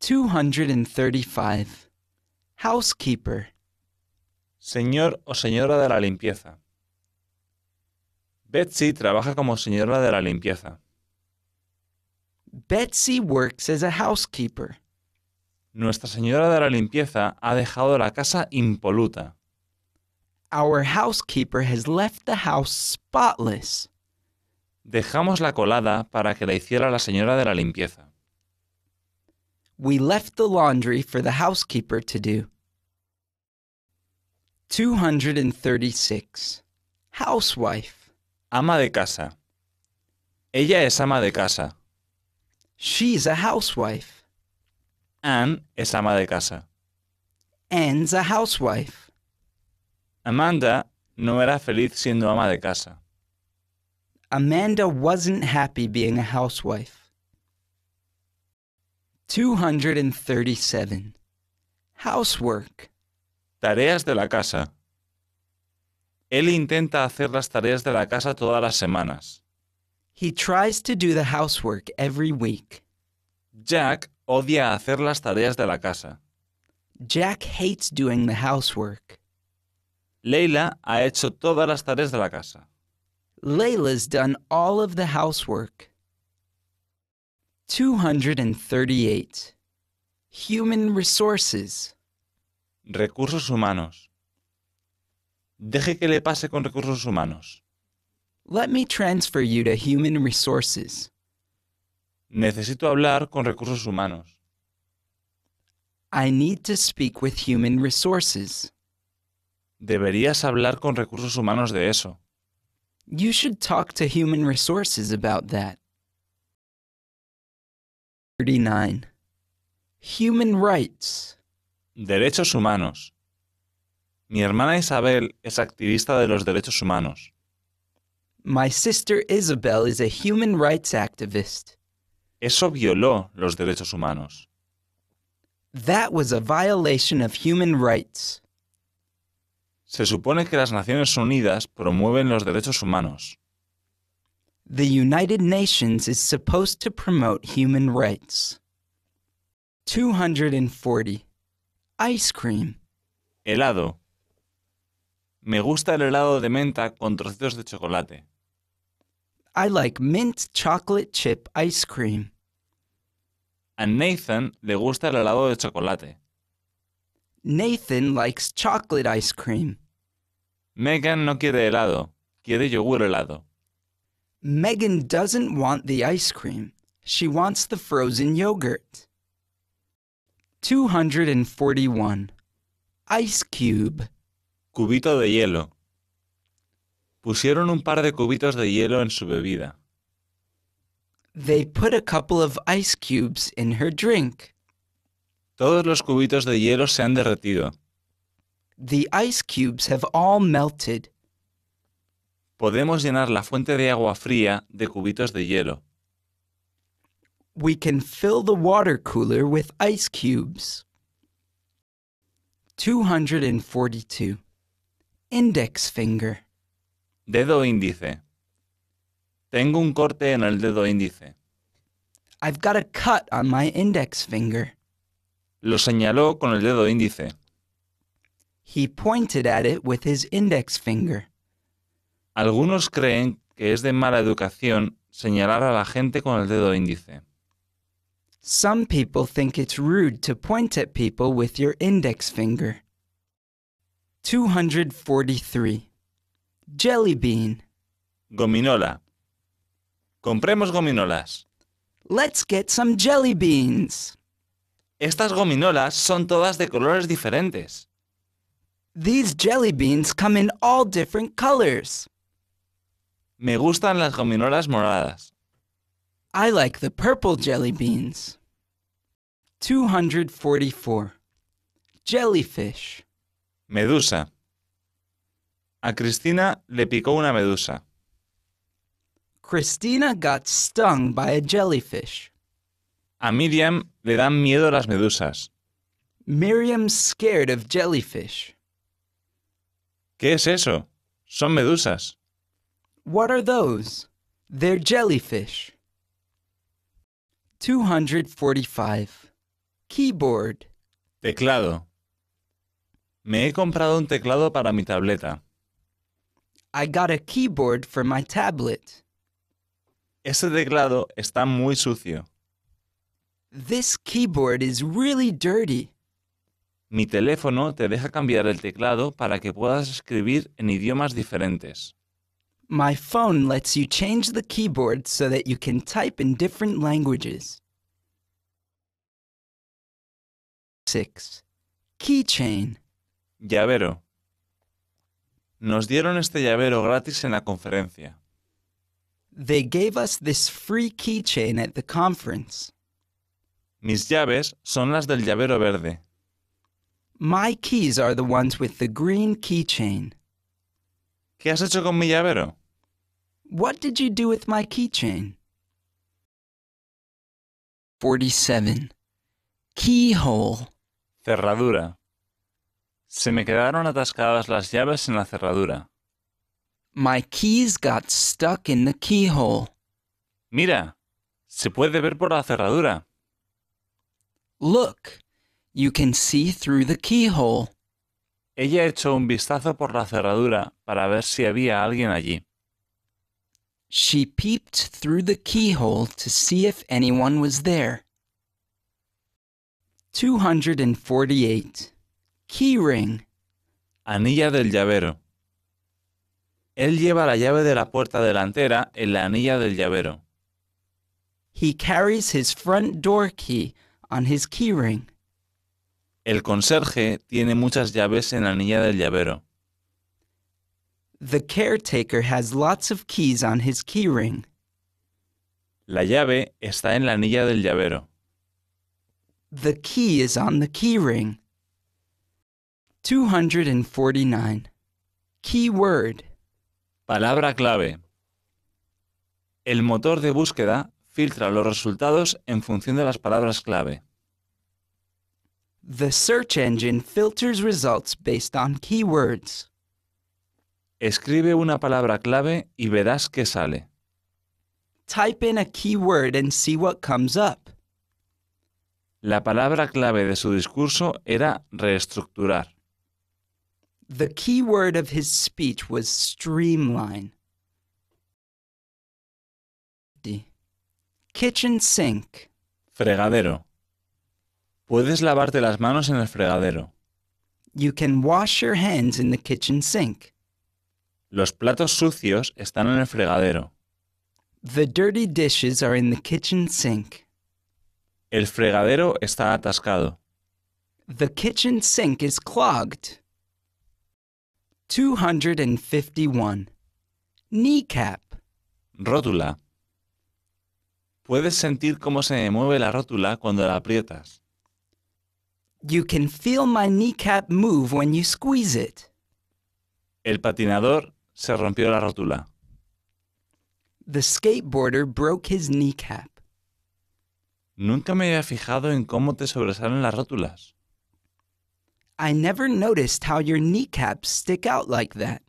235. Housekeeper. Señor o señora de la limpieza. Betsy trabaja como señora de la limpieza. Betsy works as a housekeeper. Nuestra señora de la limpieza ha dejado la casa impoluta. Our housekeeper has left the house spotless. Dejamos la colada para que la hiciera la señora de la limpieza. We left the laundry for the housekeeper to do. 236. Housewife. Ama de casa. Ella es ama de casa. She's a housewife. Anne es ama de casa. Anne's a housewife. Amanda no era feliz siendo ama de casa. Amanda wasn't happy being a housewife. 237. Housework. Tareas de la casa. Él intenta hacer las tareas de la casa todas las semanas. He tries to do the housework every week. Jack odia hacer las tareas de la casa. Jack hates doing the housework. Leila ha hecho todas las tareas de la casa. Leila's done all of the housework. 238. Human Resources. Recursos humanos. Deje que le pase con recursos humanos. Let me transfer you to Human Resources. Necesito hablar con recursos humanos. I need to speak with Human Resources. Deberías hablar con recursos humanos de eso. You should talk to Human Resources about that. 39. Human Rights. Derechos humanos. Mi hermana Isabel es activista de los derechos humanos. My sister Isabel is a human rights activist. Eso violó los derechos humanos. That was a violation of human rights. Se supone que las Naciones Unidas promueven los derechos humanos. The United Nations is supposed to promote human rights. 240. Ice cream. Helado. Me gusta el helado de menta con trocitos de chocolate. I like mint chocolate chip ice cream. A Nathan le gusta el helado de chocolate. Nathan likes chocolate ice cream. Megan no quiere helado, quiere yogur helado. Megan doesn't want the ice cream. She wants the frozen yogurt. 241. Ice Cube. Cubito de hielo. Pusieron un par de cubitos de hielo en su bebida. They put a couple of ice cubes in her drink. Todos los cubitos de hielo se han derretido. The ice cubes have all melted. podemos llenar la fuente de agua fría de cubitos de hielo. We can fill the water cooler with ice cubes. 242. Index finger. Dedo índice. Tengo un corte en el dedo índice. I've got a cut on my index finger. Lo señaló con el dedo índice. He pointed at it with his index finger. Algunos creen que es de mala educación señalar a la gente con el dedo índice. Some people think it's rude to point at people with your index finger. 243. Jelly bean. Gominola. Compremos gominolas. Let's get some jelly beans. Estas gominolas son todas de colores diferentes. These jelly beans come in all different colors. Me gustan las gominolas moradas. I like the purple jelly beans. 244. Jellyfish. Medusa. A Cristina le picó una medusa. Cristina got stung by a jellyfish. A Miriam le dan miedo las medusas. Miriam's scared of jellyfish. ¿Qué es eso? Son medusas. What are those? They're jellyfish. 245. Keyboard. Teclado. Me he comprado un teclado para mi tableta. I got a keyboard for my tablet. Ese teclado está muy sucio. This keyboard is really dirty. Mi teléfono te deja cambiar el teclado para que puedas escribir en idiomas diferentes. My phone lets you change the keyboard so that you can type in different languages. 6. Keychain. Llavero. Nos dieron este llavero gratis en la conferencia. They gave us this free keychain at the conference. Mis llaves son las del llavero verde. My keys are the ones with the green keychain. ¿Qué has hecho con mi llavero? What did you do with my keychain? 47. Keyhole. Cerradura. Se me quedaron atascadas las llaves en la cerradura. My keys got stuck in the keyhole. Mira, se puede ver por la cerradura. Look, you can see through the keyhole. Ella echó un vistazo por la cerradura para ver si había alguien allí. She peeped through the keyhole to see if anyone was there. 248. Keyring. Anilla del llavero. Él lleva la llave de la puerta delantera en la anilla del llavero. He carries his front door key on his keyring. El conserje tiene muchas llaves en la anilla del llavero. The caretaker has lots of keys on his keyring. La llave está en la anilla del llavero. The key is on the keyring. 249. Keyword. Palabra clave. El motor de búsqueda filtra los resultados en función de las palabras clave. The search engine filters results based on keywords. Escribe una palabra clave y verás qué sale. Type in a keyword and see what comes up. La palabra clave de su discurso era reestructurar. The keyword of his speech was streamline. Kitchen sink. Fregadero. Puedes lavarte las manos en el fregadero. You can wash your hands in the kitchen sink. Los platos sucios están en el fregadero. The dirty dishes are in the kitchen sink. El fregadero está atascado. The kitchen sink is clogged. 251. Kneecap. Rótula. Puedes sentir cómo se mueve la rótula cuando la aprietas. You can feel my kneecap move when you squeeze it. El patinador se rompió la rótula. The skateboarder broke his kneecap. Nunca me había fijado en cómo te sobresalen las rótulas. I never noticed how your kneecaps stick out like that.